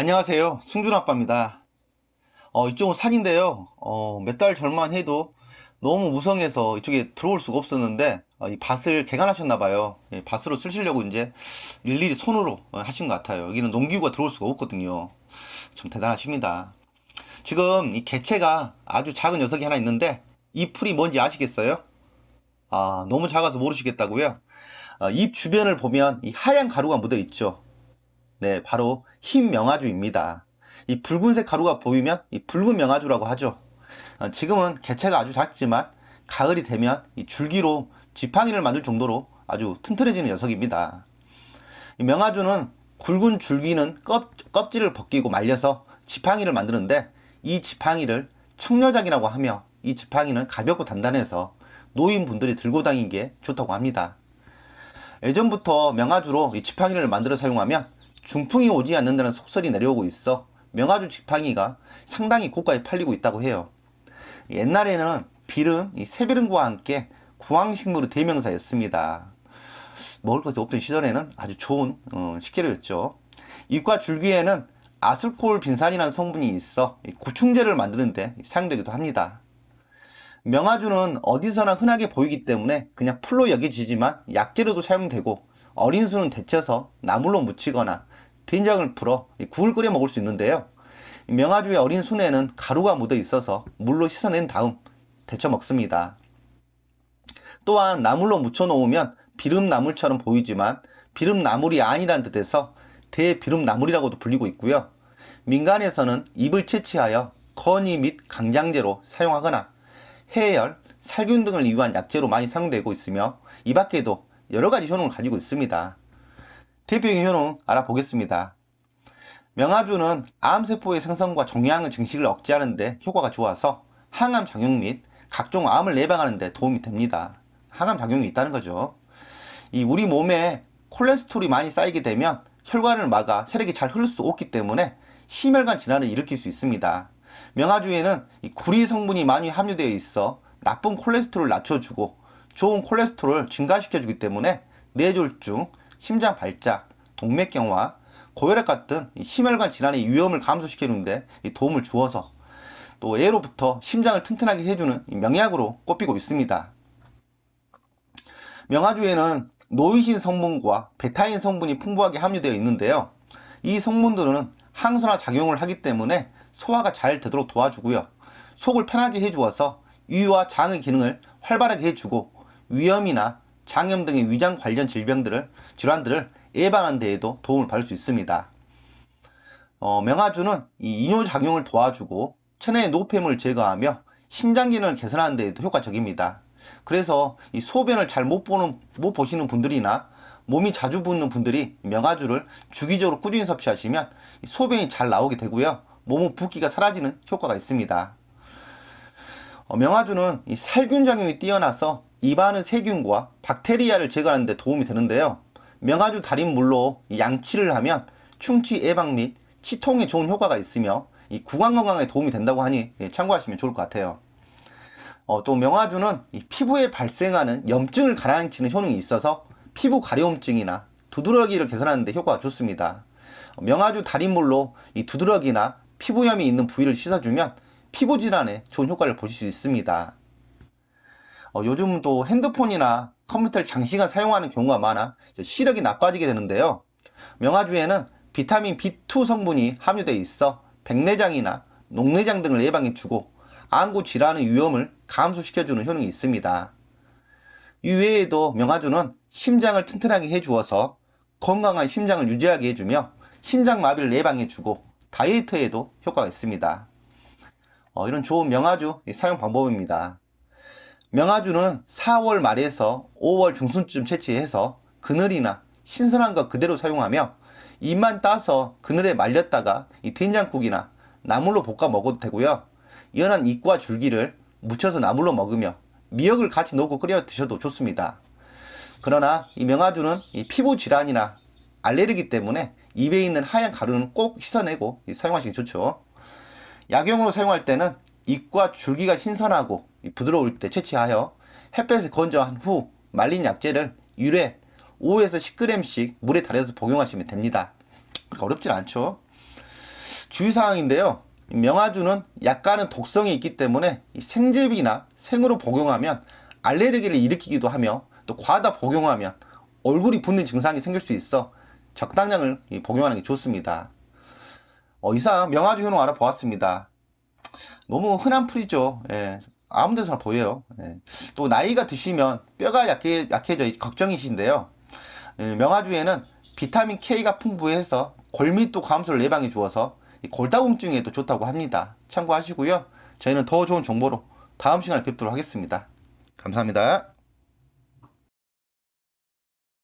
안녕하세요 승준아빠입니다 어, 이쪽은 산인데요 어, 몇 달 전만 해도 너무 무성해서 이쪽에 들어올 수가 없었는데 어, 이 밭을 개간하셨나봐요 예, 밭으로 쓰시려고 이제 일일이 손으로 어, 하신 것 같아요 여기는 농기구가 들어올 수가 없거든요 참 대단하십니다 지금 이 개체가 아주 작은 녀석이 하나 있는데 이 풀이 뭔지 아시겠어요? 아 너무 작아서 모르시겠다고요? 아, 입 주변을 보면 이 하얀 가루가 묻어 있죠 네, 바로 흰 명아주입니다. 이 붉은색 가루가 보이면 이 붉은 명아주라고 하죠. 어, 지금은 개체가 아주 작지만 가을이 되면 이 줄기로 지팡이를 만들 정도로 아주 튼튼해지는 녀석입니다. 명아주는 굵은 줄기는 껍, 질을 벗기고 말려서 지팡이를 만드는데 이 지팡이를 청려작이라고 하며 이 지팡이는 가볍고 단단해서 노인분들이 들고 다니기에 좋다고 합니다. 예전부터 명아주로 이 지팡이를 만들어 사용하면 중풍이 오지 않는다는 속설이 내려오고 있어 명아주 지팡이가 상당히 고가에 팔리고 있다고 해요. 옛날에는 비름, 새비름과 함께 구황식물의 대명사였습니다. 먹을 것이 없던 시절에는 아주 좋은 어, 식재료였죠. 이과 줄기에는 아스콜 빈산이라는 성분이 있어 구충제를 만드는데 사용되기도 합니다. 명아주는 어디서나 흔하게 보이기 때문에 그냥 풀로 여겨지지만 약재로도 사용되고 어린 수는 데쳐서 나물로 무치거나 된장을 풀어 국을 끓여 먹을 수 있는데요. 명아주의 어린 순에는 가루가 묻어 있어서 물로 씻어낸 다음 데쳐 먹습니다. 또한 나물로 무쳐 놓으면 비름나물처럼 보이지만 비름나물이 아니란 뜻에서 대비름나물이라고도 불리고 있고요. 민간에서는 입을 채취하여 건이 및 강장제로 사용하거나 해열, 살균 등을 위한 약재로 많이 사용되고 있으며 이 밖에도 여러가지 효능을 가지고 있습니다. 대표적인 효능 알아보겠습니다. 명아주는 암세포의 생성과 종양의 증식을 억제하는데 효과가 좋아서 항암 작용 및 각종 암을 예방하는 데 도움이 됩니다. 항암 작용이 있다는 거죠. 이 우리 몸에 콜레스테롤이 많이 쌓이게 되면 혈관을 막아 혈액이 잘 흐를 수 없기 때문에 심혈관 질환을 일으킬 수 있습니다. 명아주에는 구리 성분이 많이 함유되어 있어 나쁜 콜레스테롤을 낮춰주고 좋은 콜레스테롤을 증가시켜주기 때문에 뇌졸중, 심장 발작, 동맥경화, 고혈압 같은 심혈관 질환의 위험을 감소시키는데 도움을 주어서 또 애로부터 심장을 튼튼하게 해주는 명약으로 꼽히고 있습니다. 명아주에는 노이신 성분과 베타인 성분이 풍부하게 함유되어 있는데요. 이 성분들은 항산화 작용을 하기 때문에 소화가 잘 되도록 도와주고요. 속을 편하게 해주어서 위와 장의 기능을 활발하게 해주고 위염이나 장염 등의 위장 관련 질병들을 질환들을 예방하는 데에도 도움을 받을 수 있습니다. 어, 명아주는 이 이뇨작용을 도와주고 체내의 노폐물 제거하며 신장 기능을 개선하는 데에도 효과적입니다. 그래서 이 소변을 잘 못 보는 못 보시는 분들이나 몸이 자주 붓는 분들이 명아주를 주기적으로 꾸준히 섭취하시면 소변이 잘 나오게 되고요. 몸의 붓기가 사라지는 효과가 있습니다. 어, 명아주는 살균 작용이 뛰어나서 입안의 세균과 박테리아를 제거하는 데 도움이 되는데요. 명아주 달인 물로 양치를 하면 충치 예방 및 치통에 좋은 효과가 있으며 이 구강 건강에 도움이 된다고 하니 예, 참고하시면 좋을 것 같아요. 어, 또 명아주는 피부에 발생하는 염증을 가라앉히는 효능이 있어서 피부 가려움증이나 두드러기를 개선하는 데 효과가 좋습니다. 어, 명아주 달인물로 이 두드러기나 피부염이 있는 부위를 씻어주면 피부 질환에 좋은 효과를 보실 수 있습니다. 어, 요즘 또 핸드폰이나 컴퓨터를 장시간 사용하는 경우가 많아 시력이 나빠지게 되는데요. 명아주에는 비타민 B2 성분이 함유되어 있어 백내장이나 녹내장 등을 예방해주고 안구 질환의 위험을 감소시켜주는 효능이 있습니다. 이외에도 명아주는 심장을 튼튼하게 해주어서 건강한 심장을 유지하게 해주며 심장마비를 예방해주고 다이어트에도 효과가 있습니다. 어, 이런 좋은 명아주 사용 방법입니다. 명아주는 4월 말에서 5월 중순쯤 채취해서 그늘이나 신선한 것 그대로 사용하며 잎만 따서 그늘에 말렸다가 이 된장국이나 나물로 볶아 먹어도 되고요. 연한 잎과 줄기를 묻혀서 나물로 먹으며 미역을 같이 넣고 끓여 드셔도 좋습니다. 그러나 이 명아주는 이 피부 질환이나 알레르기 때문에 입에 있는 하얀 가루는 꼭 씻어내고 사용하시기 좋죠. 약용으로 사용할 때는 잎과 줄기가 신선하고 부드러울 때 채취하여 햇볕에 건조한 후 말린 약재를 유래 5에서 10g씩 물에 달여서 복용하시면 됩니다. 그러니까 어렵진 않죠. 주의사항인데요. 명아주는 약간은 독성이 있기 때문에 생즙이나 생으로 복용하면 알레르기를 일으키기도 하며 또 과다 복용하면 얼굴이 붓는 증상이 생길 수 있어 적당량을 복용하는 게 좋습니다. 어, 이상 명화주 효능 알아보았습니다. 너무 흔한 풀이죠. 예, 아무 데서나 보여요. 예, 또 나이가 드시면 뼈가 약해, 약해져 걱정이신데요. 예, 명화주에는 비타민 K가 풍부해서 골밀도 감소를 예방해 주어서 골다공증에도 좋다고 합니다. 참고하시고요. 저희는 더 좋은 정보로 다음 시간에 뵙도록 하겠습니다. 감사합니다.